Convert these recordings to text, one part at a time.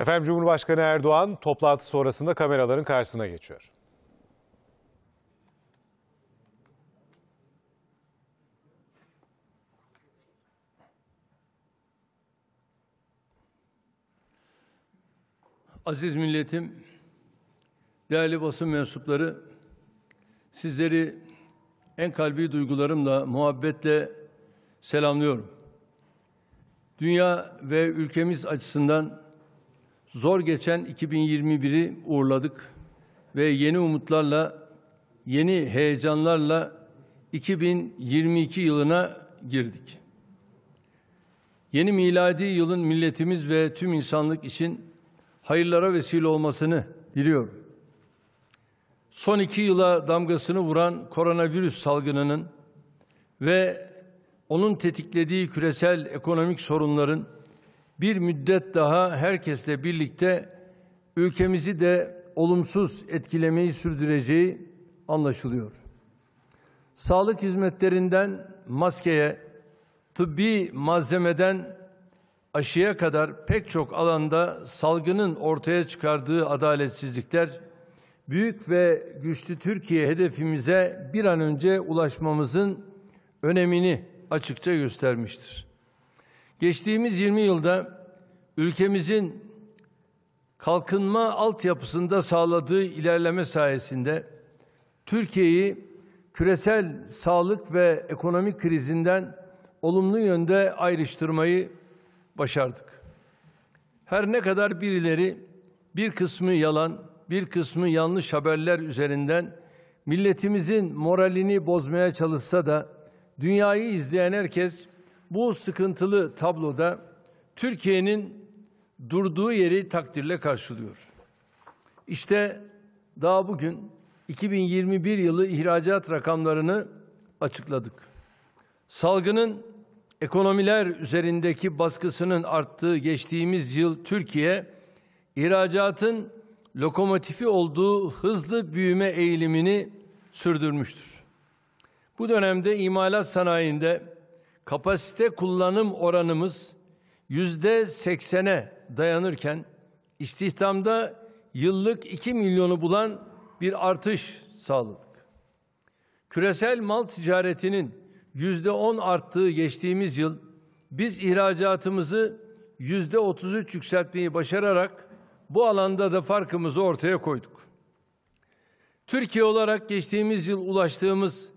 Efendim Cumhurbaşkanı Erdoğan toplantı sonrasında kameraların karşısına geçiyor. Aziz milletim, değerli basın mensupları, sizleri en kalbi duygularımla, muhabbetle selamlıyorum. Dünya ve ülkemiz açısından Zor geçen 2021'i uğurladık ve yeni umutlarla, yeni heyecanlarla 2022 yılına girdik. Yeni miladi yılın milletimiz ve tüm insanlık için hayırlara vesile olmasını diliyorum. Son iki yıla damgasını vuran koronavirüs salgınının ve onun tetiklediği küresel ekonomik sorunların bir müddet daha herkesle birlikte ülkemizi de olumsuz etkilemeyi sürdüreceği anlaşılıyor. Sağlık hizmetlerinden maskeye, tıbbi malzemeden aşıya kadar pek çok alanda salgının ortaya çıkardığı adaletsizlikler büyük ve güçlü Türkiye hedefimize bir an önce ulaşmamızın önemini açıkça göstermiştir. Geçtiğimiz 20 yılda ülkemizin kalkınma altyapısında sağladığı ilerleme sayesinde Türkiye'yi küresel sağlık ve ekonomik krizinden olumlu yönde ayrıştırmayı başardık. Her ne kadar birileri bir kısmı yalan, bir kısmı yanlış haberler üzerinden milletimizin moralini bozmaya çalışsa da dünyayı izleyen herkes bu sıkıntılı tabloda Türkiye'nin durduğu yeri takdirle karşılıyor. İşte daha bugün 2021 yılı ihracat rakamlarını açıkladık. Salgının ekonomiler üzerindeki baskısının arttığı geçtiğimiz yıl Türkiye ihracatın lokomotifi olduğu hızlı büyüme eğilimini sürdürmüştür. Bu dönemde imalat sanayinde kapasite kullanım oranımız yüzde seksene dayanırken istihdamda yıllık 2 milyonu bulan bir artış sağladık. Küresel mal ticaretinin yüzde on arttığı geçtiğimiz yıl biz ihracatımızı yüzde otuz üç yükseltmeyi başararak bu alanda da farkımızı ortaya koyduk. Türkiye olarak geçtiğimiz yıl ulaştığımız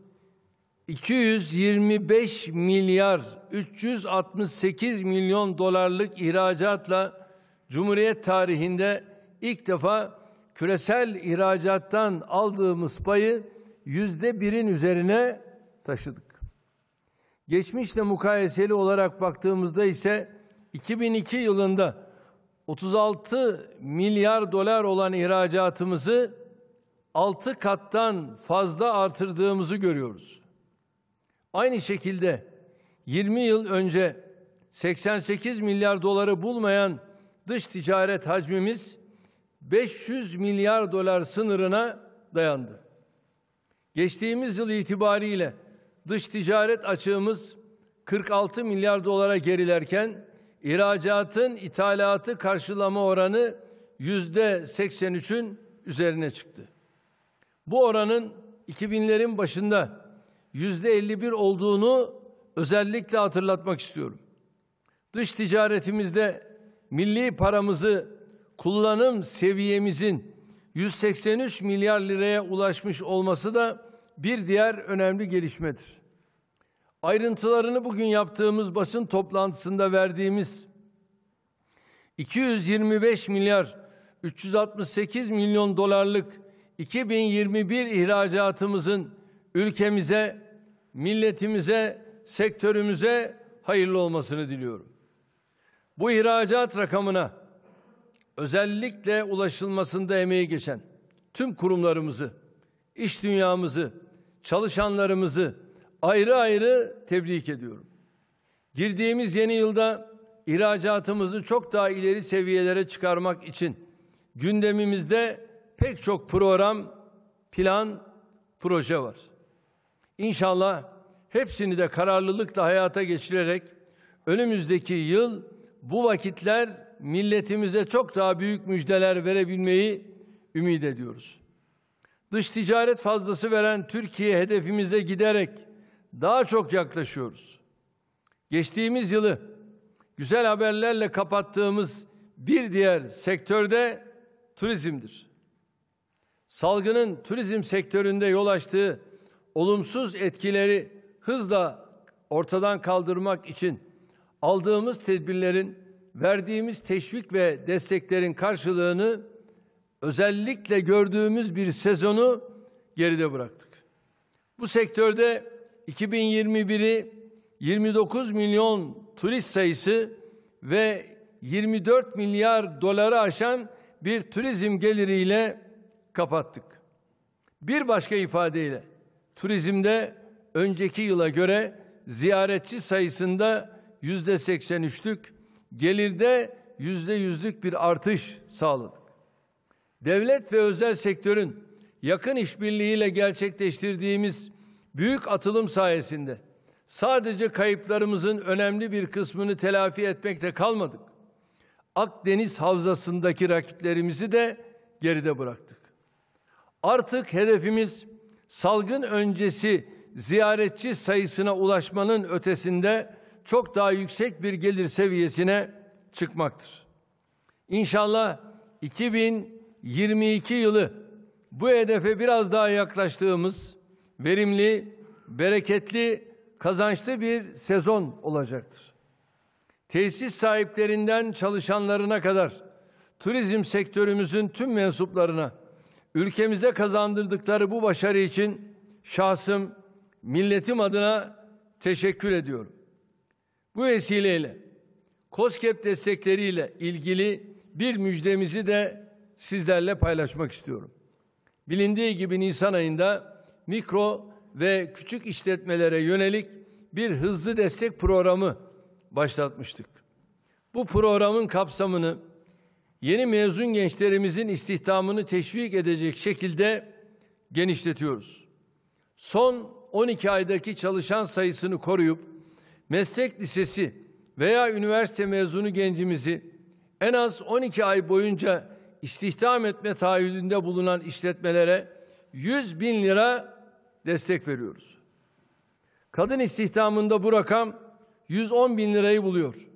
225 milyar 368 milyon dolarlık ihracatla Cumhuriyet tarihinde ilk defa küresel ihracattan aldığımız payı yüzde birin üzerine taşıdık. Geçmişle mukayeseli olarak baktığımızda ise 2002 yılında 36 milyar dolar olan ihracatımızı 6 kattan fazla artırdığımızı görüyoruz. Aynı şekilde 20 yıl önce 88 milyar doları bulmayan dış ticaret hacmimiz 500 milyar dolar sınırına dayandı. Geçtiğimiz yıl itibariyle dış ticaret açığımız 46 milyar dolara gerilerken ihracatın ithalatı karşılama oranı yüzde 83'ün üzerine çıktı. Bu oranın 2000'lerin başında yüzde 51 olduğunu özellikle hatırlatmak istiyorum. Dış ticaretimizde milli paramızı kullanım seviyemizin 183 milyar liraya ulaşmış olması da bir diğer önemli gelişmedir. Ayrıntılarını bugün yaptığımız basın toplantısında verdiğimiz 225 milyar 368 milyon dolarlık 2021 ihracatımızın ülkemize milletimize, sektörümüze hayırlı olmasını diliyorum. Bu ihracat rakamına özellikle ulaşılmasında emeği geçen tüm kurumlarımızı, iş dünyamızı, çalışanlarımızı ayrı ayrı tebrik ediyorum. Girdiğimiz yeni yılda ihracatımızı çok daha ileri seviyelere çıkarmak için gündemimizde pek çok program, plan, proje var. İnşallah hepsini de kararlılıkla hayata geçirerek önümüzdeki yıl bu vakitler milletimize çok daha büyük müjdeler verebilmeyi ümit ediyoruz. Dış ticaret fazlası veren Türkiye hedefimize giderek daha çok yaklaşıyoruz. Geçtiğimiz yılı güzel haberlerle kapattığımız bir diğer sektörde turizmdir. Salgının turizm sektöründe yol açtığı olumsuz etkileri hızla ortadan kaldırmak için aldığımız tedbirlerin verdiğimiz teşvik ve desteklerin karşılığını özellikle gördüğümüz bir sezonu geride bıraktık. Bu sektörde 2021'i 29 milyon turist sayısı ve 24 milyar doları aşan bir turizm geliriyle kapattık. Bir başka ifadeyle Turizmde önceki yıla göre ziyaretçi sayısında yüzde 83'lük, gelirde yüzde yüzlük bir artış sağladık. Devlet ve özel sektörün yakın işbirliğiyle gerçekleştirdiğimiz büyük atılım sayesinde sadece kayıplarımızın önemli bir kısmını telafi etmekle kalmadık. Akdeniz havzasındaki rakiplerimizi de geride bıraktık. Artık hedefimiz salgın öncesi ziyaretçi sayısına ulaşmanın ötesinde çok daha yüksek bir gelir seviyesine çıkmaktır. İnşallah 2022 yılı bu hedefe biraz daha yaklaştığımız verimli, bereketli, kazançlı bir sezon olacaktır. Tesis sahiplerinden çalışanlarına kadar turizm sektörümüzün tüm mensuplarına Ülkemize kazandırdıkları bu başarı için şahsım, milletim adına teşekkür ediyorum. Bu vesileyle COSGAP destekleriyle ilgili bir müjdemizi de sizlerle paylaşmak istiyorum. Bilindiği gibi Nisan ayında mikro ve küçük işletmelere yönelik bir hızlı destek programı başlatmıştık. Bu programın kapsamını yeni mezun gençlerimizin istihdamını teşvik edecek şekilde genişletiyoruz. Son 12 aydaki çalışan sayısını koruyup meslek lisesi veya üniversite mezunu gencimizi en az 12 ay boyunca istihdam etme taahhüdünde bulunan işletmelere 100 bin lira destek veriyoruz. Kadın istihdamında bu rakam 110 bin lirayı buluyor.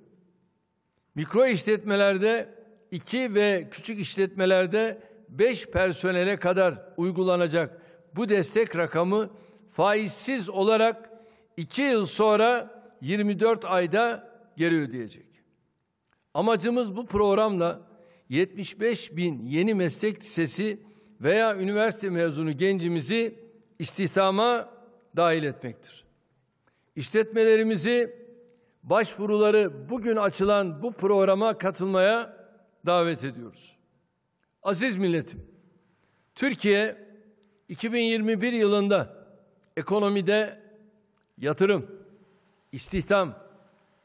Mikro işletmelerde 2 ve küçük işletmelerde 5 personele kadar uygulanacak bu destek rakamı faizsiz olarak 2 yıl sonra 24 ayda geri ödeyecek. Amacımız bu programla 75 bin yeni meslek lisesi veya üniversite mezunu gencimizi istihdama dahil etmektir. İşletmelerimizi başvuruları bugün açılan bu programa katılmaya davet ediyoruz. Aziz milletim, Türkiye 2021 yılında ekonomide yatırım, istihdam,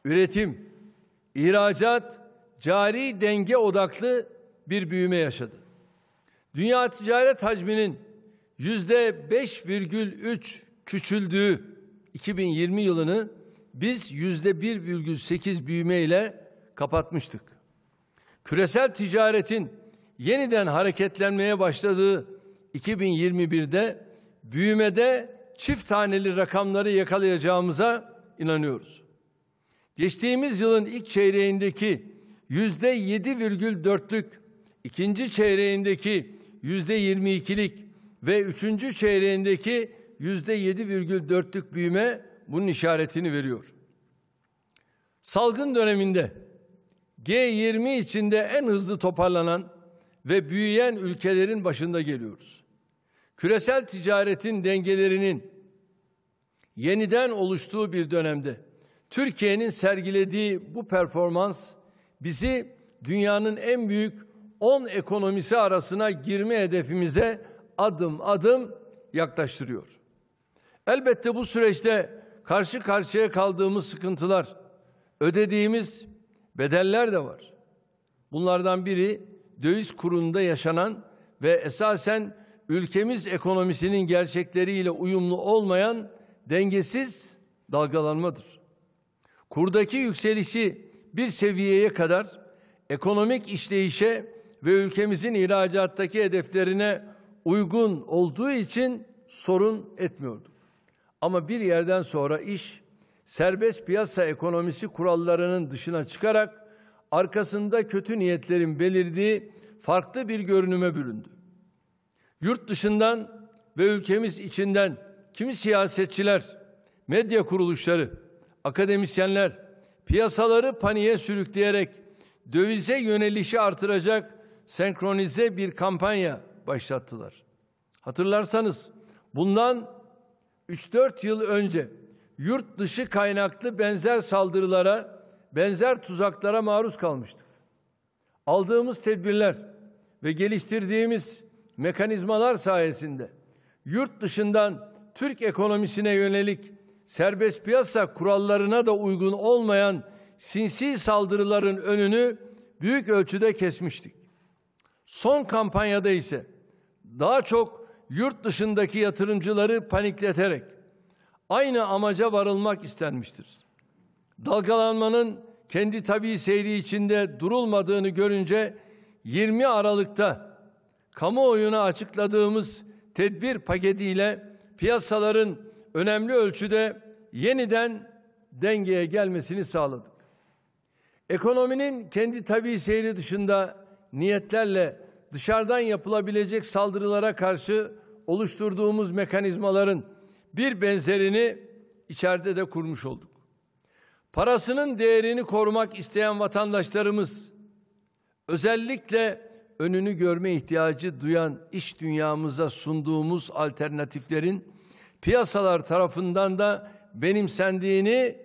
üretim, ihracat, cari denge odaklı bir büyüme yaşadı. Dünya ticaret hacminin yüzde 5,3 küçüldüğü 2020 yılını biz yüzde 1,8 büyümeyle kapatmıştık küresel ticaretin yeniden hareketlenmeye başladığı 2021'de büyümede çift taneli rakamları yakalayacağımıza inanıyoruz. Geçtiğimiz yılın ilk çeyreğindeki yüzde %7,4'lük, ikinci çeyreğindeki yüzde %22'lik ve üçüncü çeyreğindeki yüzde %7,4'lük büyüme bunun işaretini veriyor. Salgın döneminde G20 içinde en hızlı toparlanan ve büyüyen ülkelerin başında geliyoruz. Küresel ticaretin dengelerinin yeniden oluştuğu bir dönemde Türkiye'nin sergilediği bu performans bizi dünyanın en büyük 10 ekonomisi arasına girme hedefimize adım adım yaklaştırıyor. Elbette bu süreçte karşı karşıya kaldığımız sıkıntılar, ödediğimiz bedeller de var. Bunlardan biri döviz kurunda yaşanan ve esasen ülkemiz ekonomisinin gerçekleriyle uyumlu olmayan dengesiz dalgalanmadır. Kurdaki yükselişi bir seviyeye kadar ekonomik işleyişe ve ülkemizin ihracattaki hedeflerine uygun olduğu için sorun etmiyordu. Ama bir yerden sonra iş serbest piyasa ekonomisi kurallarının dışına çıkarak arkasında kötü niyetlerin belirdiği farklı bir görünüme büründü. Yurt dışından ve ülkemiz içinden kimi siyasetçiler, medya kuruluşları, akademisyenler piyasaları paniğe sürükleyerek dövize yönelişi artıracak senkronize bir kampanya başlattılar. Hatırlarsanız bundan 3-4 yıl önce yurt dışı kaynaklı benzer saldırılara, benzer tuzaklara maruz kalmıştık. Aldığımız tedbirler ve geliştirdiğimiz mekanizmalar sayesinde yurt dışından Türk ekonomisine yönelik serbest piyasa kurallarına da uygun olmayan sinsi saldırıların önünü büyük ölçüde kesmiştik. Son kampanyada ise daha çok yurt dışındaki yatırımcıları panikleterek aynı amaca varılmak istenmiştir. Dalgalanmanın kendi tabi seyri içinde durulmadığını görünce 20 Aralık'ta kamuoyuna açıkladığımız tedbir paketiyle piyasaların önemli ölçüde yeniden dengeye gelmesini sağladık. Ekonominin kendi tabi seyri dışında niyetlerle dışarıdan yapılabilecek saldırılara karşı oluşturduğumuz mekanizmaların bir benzerini içeride de kurmuş olduk. Parasının değerini korumak isteyen vatandaşlarımız özellikle önünü görme ihtiyacı duyan iş dünyamıza sunduğumuz alternatiflerin piyasalar tarafından da benimsendiğini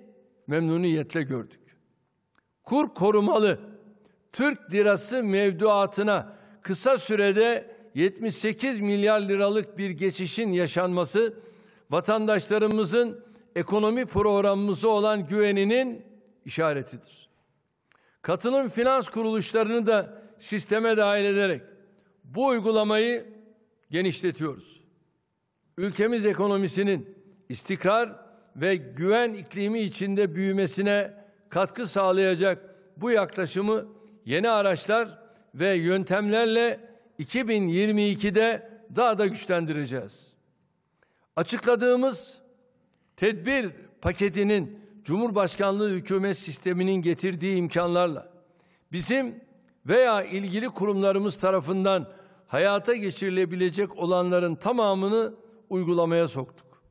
memnuniyetle gördük. Kur korumalı Türk lirası mevduatına kısa sürede 78 milyar liralık bir geçişin yaşanması vatandaşlarımızın ekonomi programımızı olan güveninin işaretidir. Katılım finans kuruluşlarını da sisteme dahil ederek bu uygulamayı genişletiyoruz. Ülkemiz ekonomisinin istikrar ve güven iklimi içinde büyümesine katkı sağlayacak bu yaklaşımı yeni araçlar ve yöntemlerle 2022'de daha da güçlendireceğiz. Açıkladığımız tedbir paketinin Cumhurbaşkanlığı hükümet sisteminin getirdiği imkanlarla bizim veya ilgili kurumlarımız tarafından hayata geçirilebilecek olanların tamamını uygulamaya soktuk.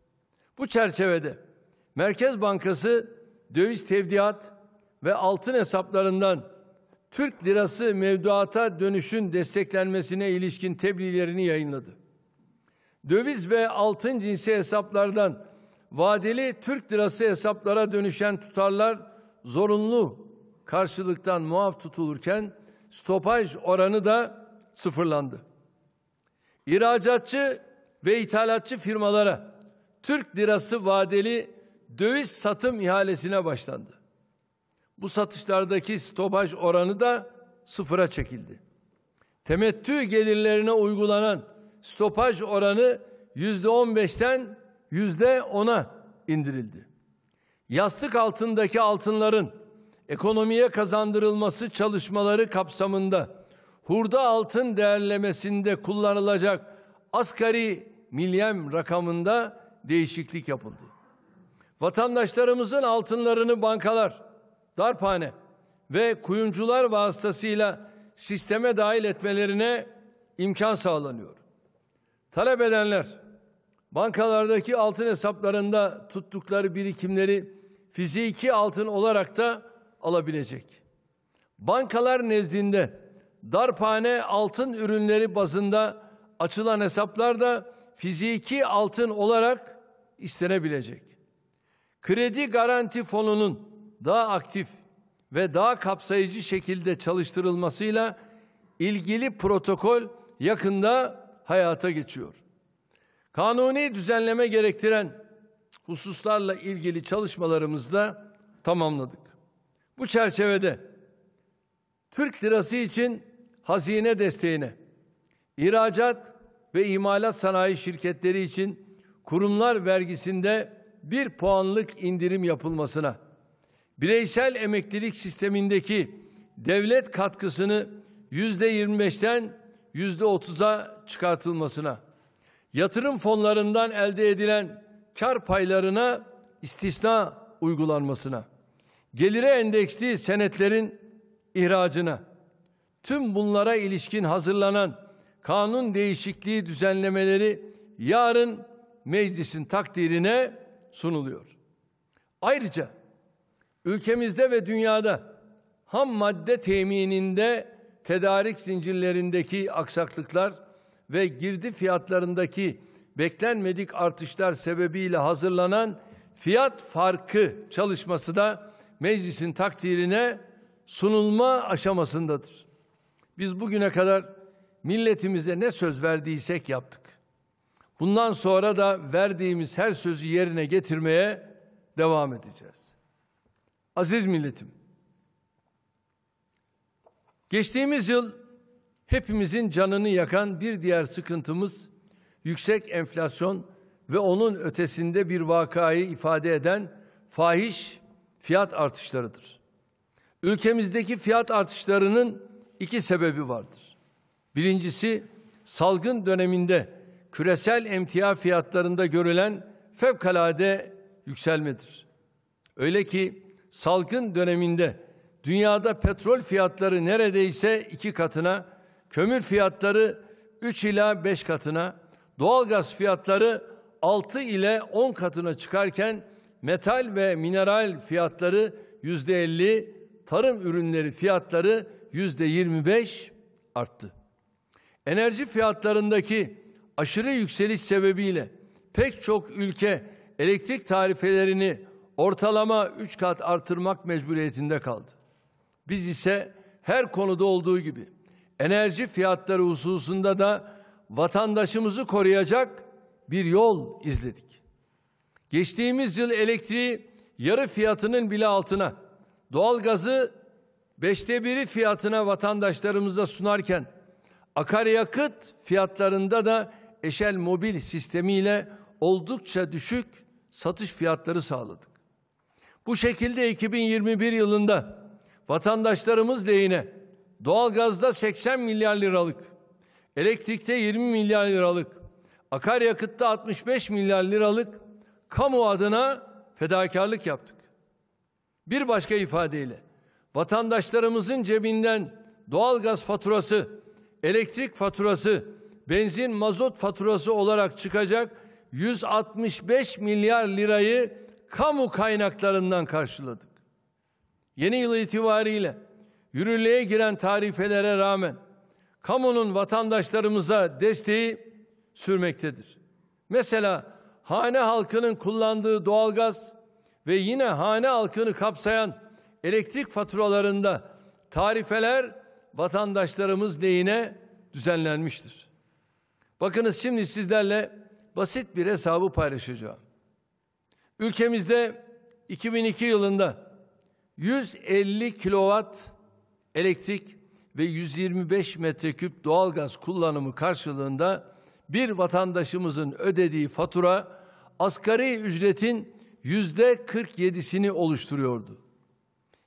Bu çerçevede Merkez Bankası döviz tevdiat ve altın hesaplarından Türk lirası mevduata dönüşün desteklenmesine ilişkin tebliğlerini yayınladı döviz ve altın cinsi hesaplardan vadeli Türk lirası hesaplara dönüşen tutarlar zorunlu karşılıktan muaf tutulurken stopaj oranı da sıfırlandı. İhracatçı ve ithalatçı firmalara Türk lirası vadeli döviz satım ihalesine başlandı. Bu satışlardaki stopaj oranı da sıfıra çekildi. Temettü gelirlerine uygulanan stopaj oranı yüzde on beşten yüzde ona indirildi. Yastık altındaki altınların ekonomiye kazandırılması çalışmaları kapsamında hurda altın değerlemesinde kullanılacak asgari milyem rakamında değişiklik yapıldı. Vatandaşlarımızın altınlarını bankalar, darphane ve kuyumcular vasıtasıyla sisteme dahil etmelerine imkan sağlanıyor. Talep edenler bankalardaki altın hesaplarında tuttukları birikimleri fiziki altın olarak da alabilecek. Bankalar nezdinde darphane altın ürünleri bazında açılan hesaplar da fiziki altın olarak istenebilecek. Kredi Garanti Fonu'nun daha aktif ve daha kapsayıcı şekilde çalıştırılmasıyla ilgili protokol yakında hayata geçiyor. Kanuni düzenleme gerektiren hususlarla ilgili çalışmalarımızda tamamladık. Bu çerçevede Türk lirası için hazine desteğine, ihracat ve imalat sanayi şirketleri için kurumlar vergisinde bir puanlık indirim yapılmasına, bireysel emeklilik sistemindeki devlet katkısını yüzde 25'ten yüzde otuza çıkartılmasına, yatırım fonlarından elde edilen kar paylarına istisna uygulanmasına, gelire endeksli senetlerin ihracına, tüm bunlara ilişkin hazırlanan kanun değişikliği düzenlemeleri yarın meclisin takdirine sunuluyor. Ayrıca ülkemizde ve dünyada ham madde temininde tedarik zincirlerindeki aksaklıklar ve girdi fiyatlarındaki beklenmedik artışlar sebebiyle hazırlanan fiyat farkı çalışması da meclisin takdirine sunulma aşamasındadır. Biz bugüne kadar milletimize ne söz verdiysek yaptık. Bundan sonra da verdiğimiz her sözü yerine getirmeye devam edeceğiz. Aziz milletim, Geçtiğimiz yıl hepimizin canını yakan bir diğer sıkıntımız yüksek enflasyon ve onun ötesinde bir vakayı ifade eden fahiş fiyat artışlarıdır. Ülkemizdeki fiyat artışlarının iki sebebi vardır. Birincisi salgın döneminde küresel emtia fiyatlarında görülen fevkalade yükselmedir. Öyle ki salgın döneminde Dünyada petrol fiyatları neredeyse iki katına, kömür fiyatları 3 ila 5 katına, doğalgaz fiyatları 6 ile 10 katına çıkarken metal ve mineral fiyatları yüzde 50, tarım ürünleri fiyatları yüzde 25 arttı. Enerji fiyatlarındaki aşırı yükseliş sebebiyle pek çok ülke elektrik tarifelerini ortalama 3 kat artırmak mecburiyetinde kaldı. Biz ise her konuda olduğu gibi enerji fiyatları hususunda da vatandaşımızı koruyacak bir yol izledik. Geçtiğimiz yıl elektriği yarı fiyatının bile altına, doğalgazı beşte biri fiyatına vatandaşlarımıza sunarken, akaryakıt fiyatlarında da eşel mobil sistemiyle oldukça düşük satış fiyatları sağladık. Bu şekilde 2021 yılında vatandaşlarımız lehine doğalgazda 80 milyar liralık, elektrikte 20 milyar liralık, akaryakıtta 65 milyar liralık kamu adına fedakarlık yaptık. Bir başka ifadeyle vatandaşlarımızın cebinden doğalgaz faturası, elektrik faturası, benzin mazot faturası olarak çıkacak 165 milyar lirayı kamu kaynaklarından karşıladık yeni yıl itibariyle yürürlüğe giren tarifelere rağmen kamunun vatandaşlarımıza desteği sürmektedir. Mesela hane halkının kullandığı doğalgaz ve yine hane halkını kapsayan elektrik faturalarında tarifeler vatandaşlarımız lehine düzenlenmiştir. Bakınız şimdi sizlerle basit bir hesabı paylaşacağım. Ülkemizde 2002 yılında 150 kilowatt elektrik ve 125 metreküp doğalgaz kullanımı karşılığında bir vatandaşımızın ödediği fatura asgari ücretin yüzde 47'sini oluşturuyordu.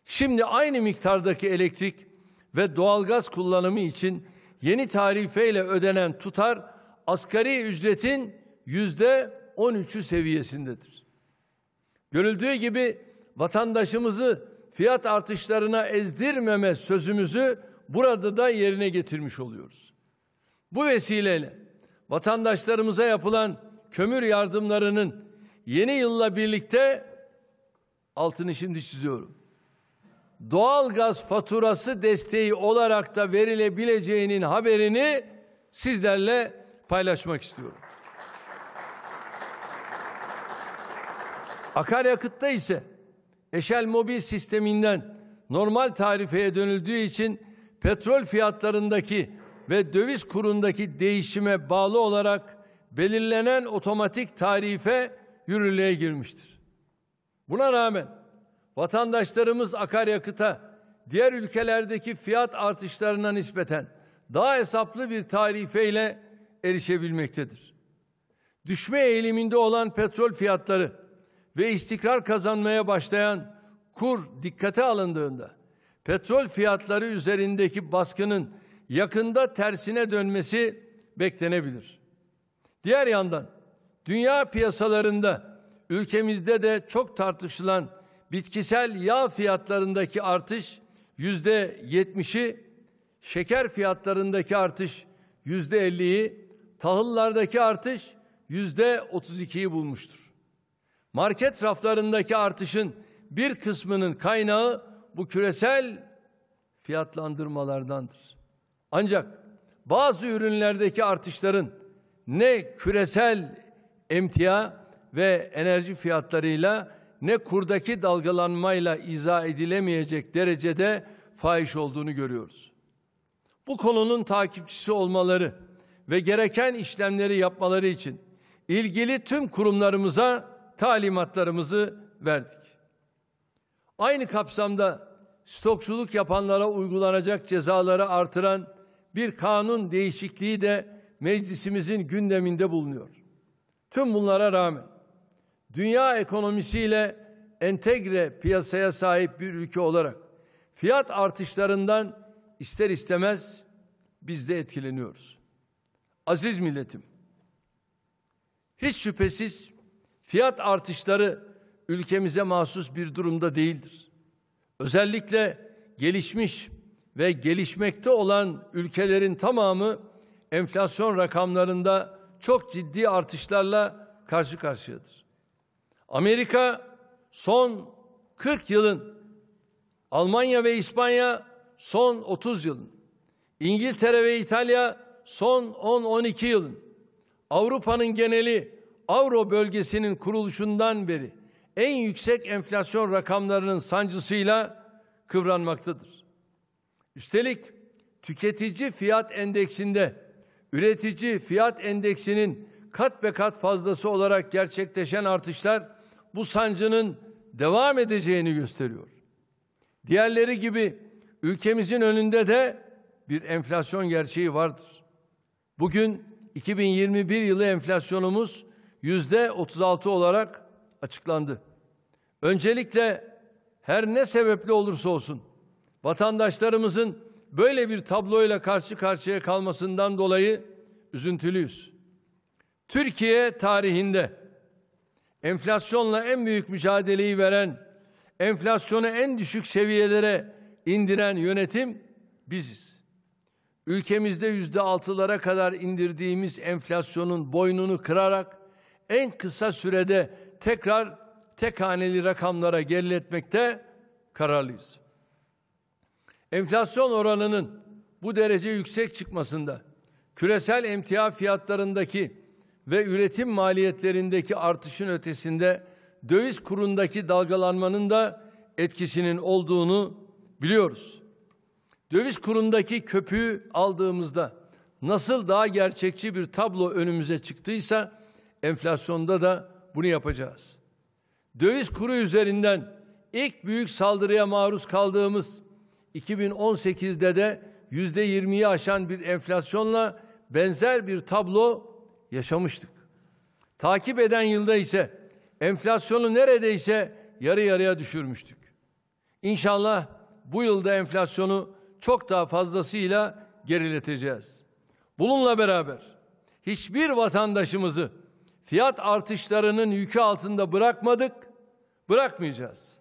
Şimdi aynı miktardaki elektrik ve doğalgaz kullanımı için yeni tarifeyle ödenen tutar asgari ücretin yüzde 13'ü seviyesindedir. Görüldüğü gibi vatandaşımızı fiyat artışlarına ezdirmeme sözümüzü burada da yerine getirmiş oluyoruz. Bu vesileyle vatandaşlarımıza yapılan kömür yardımlarının yeni yılla birlikte altını şimdi çiziyorum. Doğal gaz faturası desteği olarak da verilebileceğinin haberini sizlerle paylaşmak istiyorum. Akaryakıtta ise eşel mobil sisteminden normal tarifeye dönüldüğü için petrol fiyatlarındaki ve döviz kurundaki değişime bağlı olarak belirlenen otomatik tarife yürürlüğe girmiştir. Buna rağmen vatandaşlarımız akaryakıta diğer ülkelerdeki fiyat artışlarına nispeten daha hesaplı bir tarifeyle erişebilmektedir. Düşme eğiliminde olan petrol fiyatları ve istikrar kazanmaya başlayan kur dikkate alındığında petrol fiyatları üzerindeki baskının yakında tersine dönmesi beklenebilir. Diğer yandan dünya piyasalarında ülkemizde de çok tartışılan bitkisel yağ fiyatlarındaki artış yüzde yetmişi, şeker fiyatlarındaki artış yüzde elliyi, tahıllardaki artış yüzde otuz ikiyi bulmuştur market raflarındaki artışın bir kısmının kaynağı bu küresel fiyatlandırmalardandır. Ancak bazı ürünlerdeki artışların ne küresel emtia ve enerji fiyatlarıyla ne kurdaki dalgalanmayla izah edilemeyecek derecede fahiş olduğunu görüyoruz. Bu konunun takipçisi olmaları ve gereken işlemleri yapmaları için ilgili tüm kurumlarımıza talimatlarımızı verdik. Aynı kapsamda stokçuluk yapanlara uygulanacak cezaları artıran bir kanun değişikliği de meclisimizin gündeminde bulunuyor. Tüm bunlara rağmen dünya ekonomisiyle entegre piyasaya sahip bir ülke olarak fiyat artışlarından ister istemez biz de etkileniyoruz. Aziz milletim, hiç şüphesiz Fiyat artışları ülkemize mahsus bir durumda değildir. Özellikle gelişmiş ve gelişmekte olan ülkelerin tamamı enflasyon rakamlarında çok ciddi artışlarla karşı karşıyadır. Amerika son 40 yılın, Almanya ve İspanya son 30 yılın, İngiltere ve İtalya son 10-12 yılın, Avrupa'nın geneli Avro bölgesinin kuruluşundan beri en yüksek enflasyon rakamlarının sancısıyla kıvranmaktadır. Üstelik tüketici fiyat endeksinde üretici fiyat endeksinin kat be kat fazlası olarak gerçekleşen artışlar bu sancının devam edeceğini gösteriyor. Diğerleri gibi ülkemizin önünde de bir enflasyon gerçeği vardır. Bugün 2021 yılı enflasyonumuz yüzde 36 olarak açıklandı. Öncelikle her ne sebeple olursa olsun vatandaşlarımızın böyle bir tabloyla karşı karşıya kalmasından dolayı üzüntülüyüz. Türkiye tarihinde enflasyonla en büyük mücadeleyi veren, enflasyonu en düşük seviyelere indiren yönetim biziz. Ülkemizde yüzde altılara kadar indirdiğimiz enflasyonun boynunu kırarak en kısa sürede tekrar tek haneli rakamlara geriletmekte kararlıyız. Enflasyon oranının bu derece yüksek çıkmasında küresel emtia fiyatlarındaki ve üretim maliyetlerindeki artışın ötesinde döviz kurundaki dalgalanmanın da etkisinin olduğunu biliyoruz. Döviz kurundaki köpüğü aldığımızda nasıl daha gerçekçi bir tablo önümüze çıktıysa enflasyonda da bunu yapacağız. Döviz kuru üzerinden ilk büyük saldırıya maruz kaldığımız 2018'de de yüzde %20'yi aşan bir enflasyonla benzer bir tablo yaşamıştık. Takip eden yılda ise enflasyonu neredeyse yarı yarıya düşürmüştük. İnşallah bu yılda enflasyonu çok daha fazlasıyla gerileteceğiz. Bununla beraber hiçbir vatandaşımızı Fiyat artışlarının yükü altında bırakmadık, bırakmayacağız.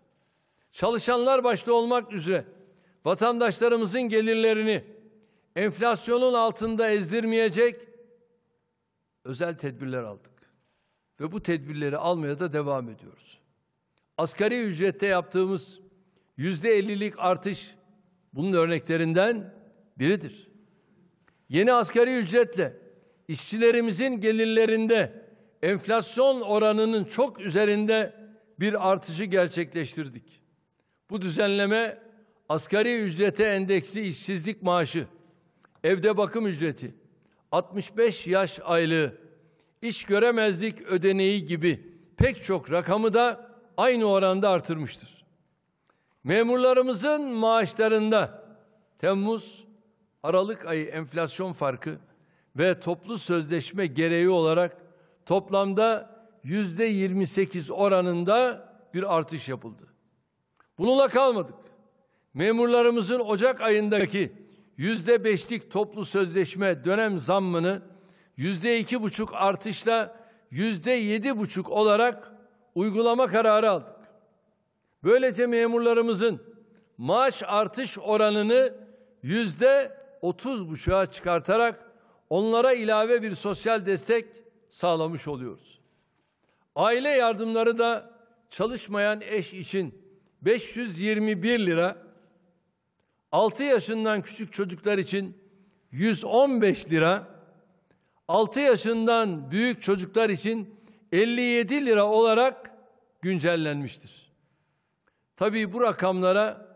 Çalışanlar başta olmak üzere vatandaşlarımızın gelirlerini enflasyonun altında ezdirmeyecek özel tedbirler aldık. Ve bu tedbirleri almaya da devam ediyoruz. Asgari ücrette yaptığımız yüzde ellilik artış bunun örneklerinden biridir. Yeni asgari ücretle işçilerimizin gelirlerinde enflasyon oranının çok üzerinde bir artışı gerçekleştirdik. Bu düzenleme asgari ücrete endeksli işsizlik maaşı, evde bakım ücreti, 65 yaş aylığı, iş göremezlik ödeneği gibi pek çok rakamı da aynı oranda artırmıştır. Memurlarımızın maaşlarında Temmuz, Aralık ayı enflasyon farkı ve toplu sözleşme gereği olarak toplamda yüzde 28 oranında bir artış yapıldı. Bununla kalmadık. Memurlarımızın Ocak ayındaki yüzde beşlik toplu sözleşme dönem zammını yüzde iki buçuk artışla yüzde yedi buçuk olarak uygulama kararı aldık. Böylece memurlarımızın maaş artış oranını yüzde otuz buçuğa çıkartarak onlara ilave bir sosyal destek sağlamış oluyoruz. Aile yardımları da çalışmayan eş için 521 lira, 6 yaşından küçük çocuklar için 115 lira, 6 yaşından büyük çocuklar için 57 lira olarak güncellenmiştir. Tabii bu rakamlara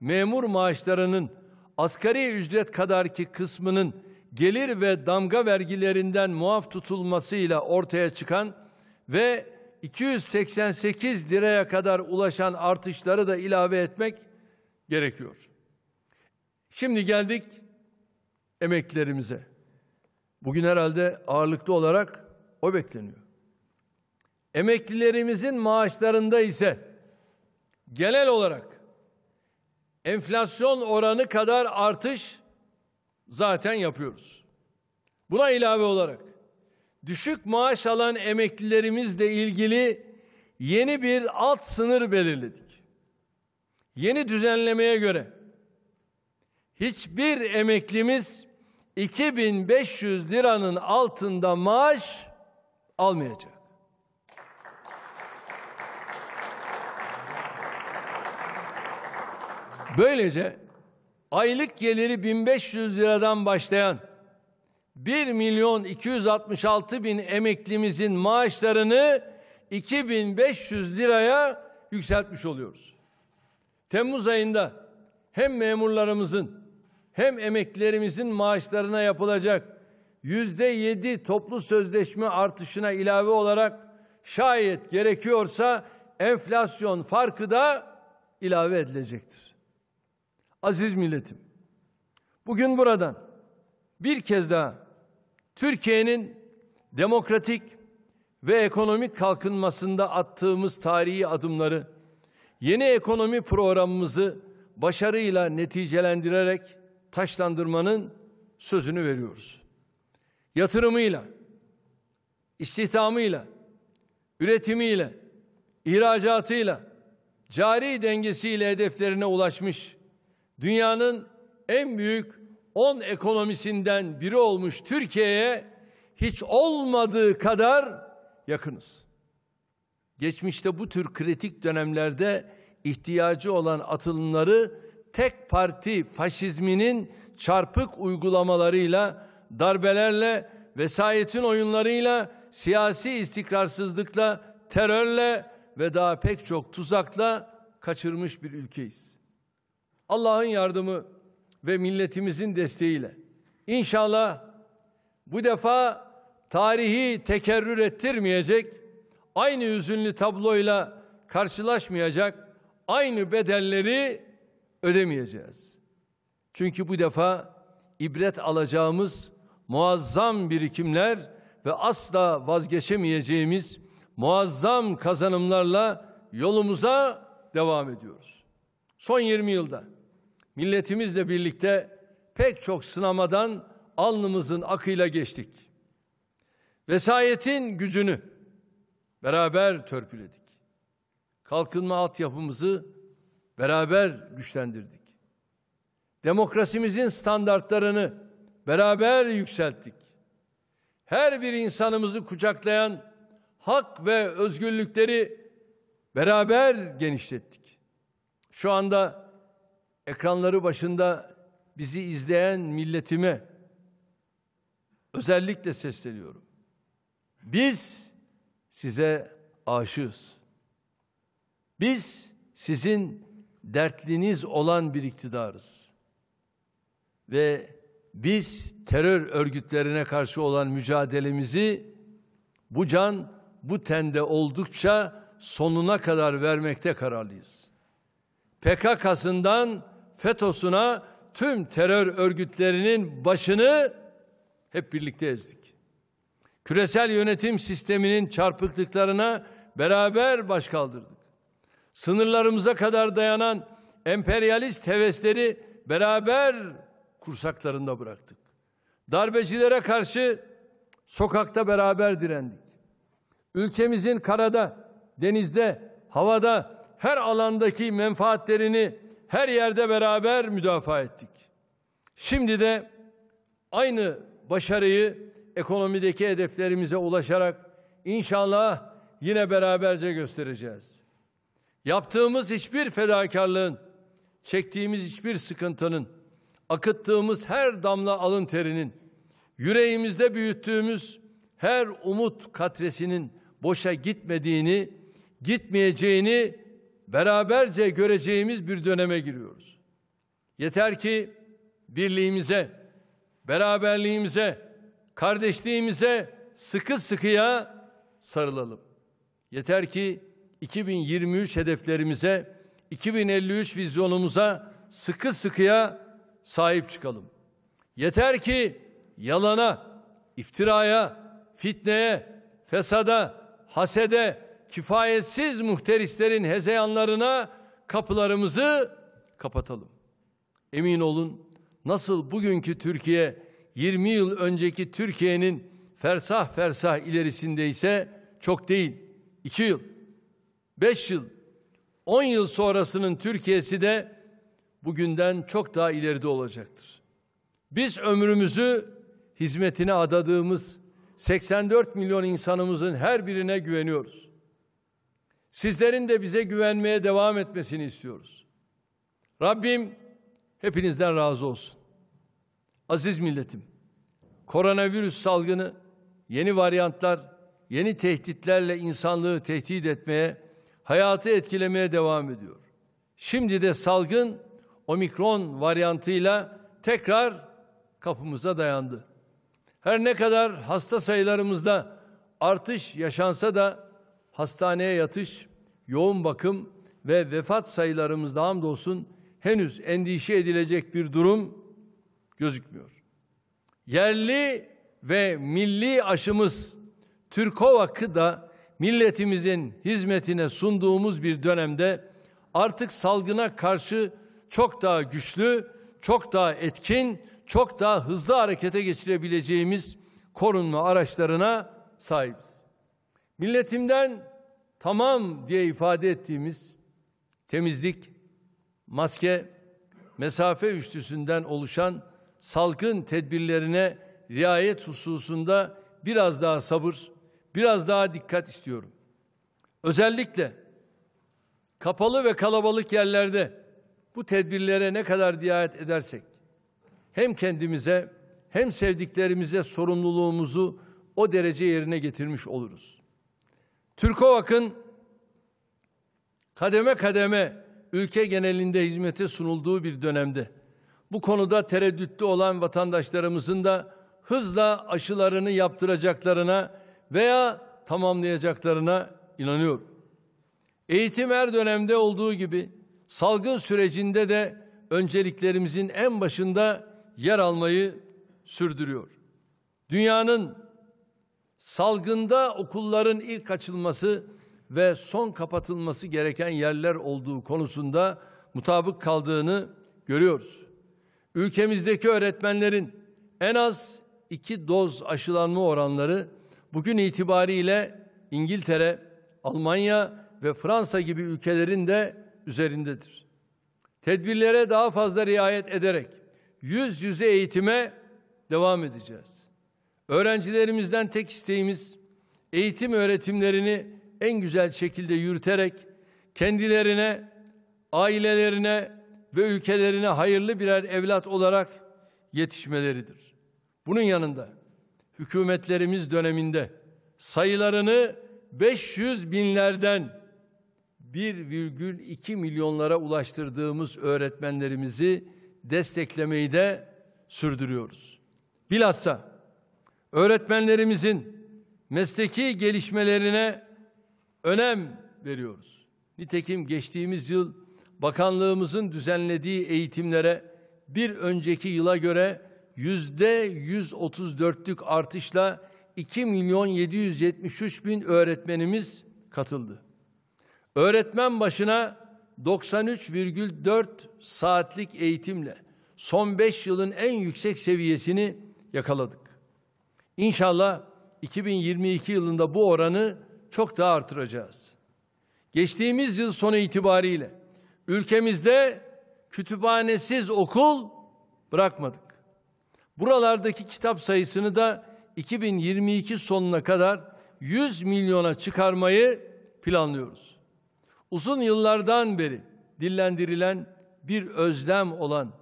memur maaşlarının asgari ücret kadarki kısmının gelir ve damga vergilerinden muaf tutulmasıyla ortaya çıkan ve 288 liraya kadar ulaşan artışları da ilave etmek gerekiyor. Şimdi geldik emeklerimize. Bugün herhalde ağırlıklı olarak o bekleniyor. Emeklilerimizin maaşlarında ise genel olarak enflasyon oranı kadar artış zaten yapıyoruz. Buna ilave olarak düşük maaş alan emeklilerimizle ilgili yeni bir alt sınır belirledik. Yeni düzenlemeye göre hiçbir emeklimiz 2500 liranın altında maaş almayacak. Böylece aylık geliri 1500 liradan başlayan 1 milyon 266 bin emeklimizin maaşlarını 2500 liraya yükseltmiş oluyoruz. Temmuz ayında hem memurlarımızın hem emeklilerimizin maaşlarına yapılacak yüzde yedi toplu sözleşme artışına ilave olarak şayet gerekiyorsa enflasyon farkı da ilave edilecektir. Aziz milletim, bugün buradan bir kez daha Türkiye'nin demokratik ve ekonomik kalkınmasında attığımız tarihi adımları, yeni ekonomi programımızı başarıyla neticelendirerek taşlandırmanın sözünü veriyoruz. Yatırımıyla, istihdamıyla, üretimiyle, ihracatıyla, cari dengesiyle hedeflerine ulaşmış dünyanın en büyük 10 ekonomisinden biri olmuş Türkiye'ye hiç olmadığı kadar yakınız. Geçmişte bu tür kritik dönemlerde ihtiyacı olan atılımları tek parti faşizminin çarpık uygulamalarıyla, darbelerle, vesayetin oyunlarıyla, siyasi istikrarsızlıkla, terörle ve daha pek çok tuzakla kaçırmış bir ülkeyiz. Allah'ın yardımı ve milletimizin desteğiyle inşallah bu defa tarihi tekerrür ettirmeyecek, aynı üzünlü tabloyla karşılaşmayacak, aynı bedelleri ödemeyeceğiz. Çünkü bu defa ibret alacağımız muazzam birikimler ve asla vazgeçemeyeceğimiz muazzam kazanımlarla yolumuza devam ediyoruz. Son 20 yılda milletimizle birlikte pek çok sınamadan alnımızın akıyla geçtik. Vesayetin gücünü beraber törpüledik. Kalkınma altyapımızı beraber güçlendirdik. Demokrasimizin standartlarını beraber yükselttik. Her bir insanımızı kucaklayan hak ve özgürlükleri beraber genişlettik. Şu anda ekranları başında bizi izleyen milletime özellikle sesleniyorum. Biz size aşığız. Biz sizin dertliniz olan bir iktidarız. Ve biz terör örgütlerine karşı olan mücadelemizi bu can bu tende oldukça sonuna kadar vermekte kararlıyız. PKK'sından FETÖ'süne tüm terör örgütlerinin başını hep birlikte ezdik. Küresel yönetim sisteminin çarpıklıklarına beraber baş kaldırdık. Sınırlarımıza kadar dayanan emperyalist hevesleri beraber kursaklarında bıraktık. Darbecilere karşı sokakta beraber direndik. Ülkemizin karada, denizde, havada her alandaki menfaatlerini her yerde beraber müdafaa ettik. Şimdi de aynı başarıyı ekonomideki hedeflerimize ulaşarak inşallah yine beraberce göstereceğiz. Yaptığımız hiçbir fedakarlığın, çektiğimiz hiçbir sıkıntının, akıttığımız her damla alın terinin, yüreğimizde büyüttüğümüz her umut katresinin boşa gitmediğini, gitmeyeceğini beraberce göreceğimiz bir döneme giriyoruz. Yeter ki birliğimize, beraberliğimize, kardeşliğimize sıkı sıkıya sarılalım. Yeter ki 2023 hedeflerimize, 2053 vizyonumuza sıkı sıkıya sahip çıkalım. Yeter ki yalana, iftiraya, fitneye, fesada, hasede, kifayetsiz muhterislerin hezeyanlarına kapılarımızı kapatalım. Emin olun nasıl bugünkü Türkiye 20 yıl önceki Türkiye'nin fersah fersah ilerisindeyse çok değil 2 yıl, 5 yıl, 10 yıl sonrasının Türkiye'si de bugünden çok daha ileride olacaktır. Biz ömrümüzü hizmetine adadığımız 84 milyon insanımızın her birine güveniyoruz. Sizlerin de bize güvenmeye devam etmesini istiyoruz. Rabbim hepinizden razı olsun. Aziz milletim, koronavirüs salgını, yeni varyantlar, yeni tehditlerle insanlığı tehdit etmeye, hayatı etkilemeye devam ediyor. Şimdi de salgın omikron varyantıyla tekrar kapımıza dayandı. Her ne kadar hasta sayılarımızda artış yaşansa da hastaneye yatış, yoğun bakım ve vefat sayılarımızda hamdolsun henüz endişe edilecek bir durum gözükmüyor. Yerli ve milli aşımız Türkovak'ı da milletimizin hizmetine sunduğumuz bir dönemde artık salgına karşı çok daha güçlü, çok daha etkin, çok daha hızlı harekete geçirebileceğimiz korunma araçlarına sahibiz. Milletimden tamam diye ifade ettiğimiz temizlik, maske, mesafe üçlüsünden oluşan salgın tedbirlerine riayet hususunda biraz daha sabır, biraz daha dikkat istiyorum. Özellikle kapalı ve kalabalık yerlerde bu tedbirlere ne kadar riayet edersek hem kendimize hem sevdiklerimize sorumluluğumuzu o derece yerine getirmiş oluruz. Türkovak'ın kademe kademe ülke genelinde hizmete sunulduğu bir dönemde bu konuda tereddütlü olan vatandaşlarımızın da hızla aşılarını yaptıracaklarına veya tamamlayacaklarına inanıyorum. Eğitim her dönemde olduğu gibi salgın sürecinde de önceliklerimizin en başında yer almayı sürdürüyor. Dünyanın salgında okulların ilk açılması ve son kapatılması gereken yerler olduğu konusunda mutabık kaldığını görüyoruz. Ülkemizdeki öğretmenlerin en az iki doz aşılanma oranları bugün itibariyle İngiltere, Almanya ve Fransa gibi ülkelerin de üzerindedir. Tedbirlere daha fazla riayet ederek yüz yüze eğitime devam edeceğiz. Öğrencilerimizden tek isteğimiz eğitim öğretimlerini en güzel şekilde yürüterek kendilerine, ailelerine ve ülkelerine hayırlı birer evlat olarak yetişmeleridir. Bunun yanında hükümetlerimiz döneminde sayılarını 500 binlerden 1,2 milyonlara ulaştırdığımız öğretmenlerimizi desteklemeyi de sürdürüyoruz. Bilhassa öğretmenlerimizin mesleki gelişmelerine önem veriyoruz. Nitekim geçtiğimiz yıl bakanlığımızın düzenlediği eğitimlere bir önceki yıla göre yüzde 134'lük artışla 2 milyon 773 bin öğretmenimiz katıldı. Öğretmen başına 93,4 saatlik eğitimle son 5 yılın en yüksek seviyesini yakaladık. İnşallah 2022 yılında bu oranı çok daha artıracağız. Geçtiğimiz yıl sonu itibariyle ülkemizde kütüphanesiz okul bırakmadık. Buralardaki kitap sayısını da 2022 sonuna kadar 100 milyona çıkarmayı planlıyoruz. Uzun yıllardan beri dillendirilen bir özlem olan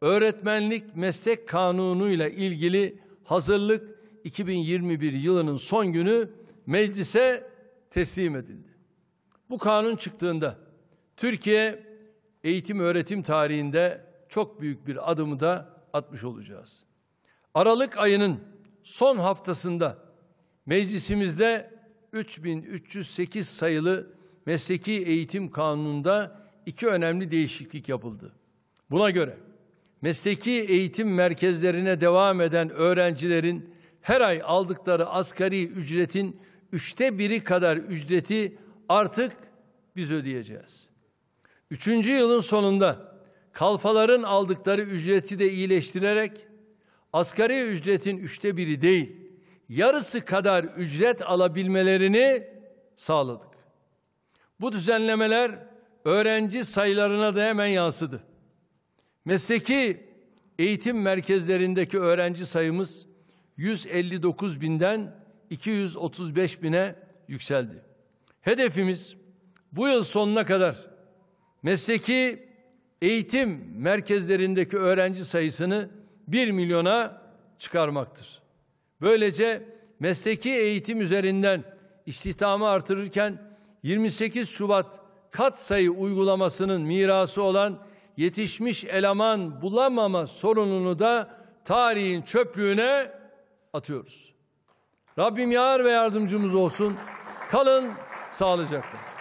öğretmenlik meslek kanunuyla ilgili hazırlık 2021 yılının son günü meclise teslim edildi. Bu kanun çıktığında Türkiye eğitim öğretim tarihinde çok büyük bir adımı da atmış olacağız. Aralık ayının son haftasında meclisimizde 3308 sayılı mesleki eğitim kanununda iki önemli değişiklik yapıldı. Buna göre mesleki eğitim merkezlerine devam eden öğrencilerin her ay aldıkları asgari ücretin üçte biri kadar ücreti artık biz ödeyeceğiz. Üçüncü yılın sonunda kalfaların aldıkları ücreti de iyileştirerek asgari ücretin üçte biri değil, yarısı kadar ücret alabilmelerini sağladık. Bu düzenlemeler öğrenci sayılarına da hemen yansıdı. Mesleki eğitim merkezlerindeki öğrenci sayımız 159 binden 235 bine yükseldi. Hedefimiz bu yıl sonuna kadar mesleki eğitim merkezlerindeki öğrenci sayısını 1 milyona çıkarmaktır. Böylece mesleki eğitim üzerinden istihdamı artırırken 28 Şubat kat sayı uygulamasının mirası olan yetişmiş eleman bulamama sorununu da tarihin çöplüğüne atıyoruz. Rabbim yar ve yardımcımız olsun. Kalın sağlıcakla.